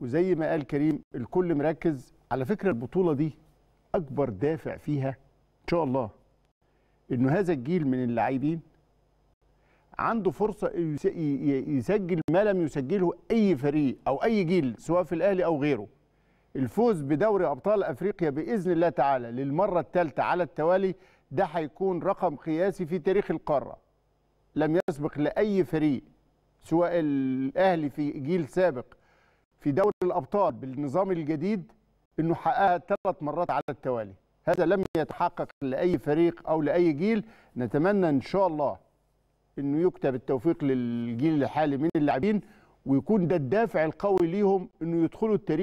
وزي ما قال كريم الكل مركز على فكره البطوله دي اكبر دافع فيها ان شاء الله انه هذا الجيل من اللاعبين عنده فرصه يسجل ما لم يسجله اي فريق او اي جيل سواء في الاهلي او غيره الفوز بدوري ابطال افريقيا باذن الله تعالى للمره الثالثه على التوالي ده هيكون رقم قياسي في تاريخ القاره لم يسبق لاي فريق سواء الاهلي في جيل سابق في دوري الأبطال بالنظام الجديد أنه حققها ثلاث مرات على التوالي هذا لم يتحقق لأي فريق أو لأي جيل نتمنى إن شاء الله أنه يكتب التوفيق للجيل الحالي من اللاعبين ويكون ده الدافع القوي ليهم أنه يدخلوا التاريخ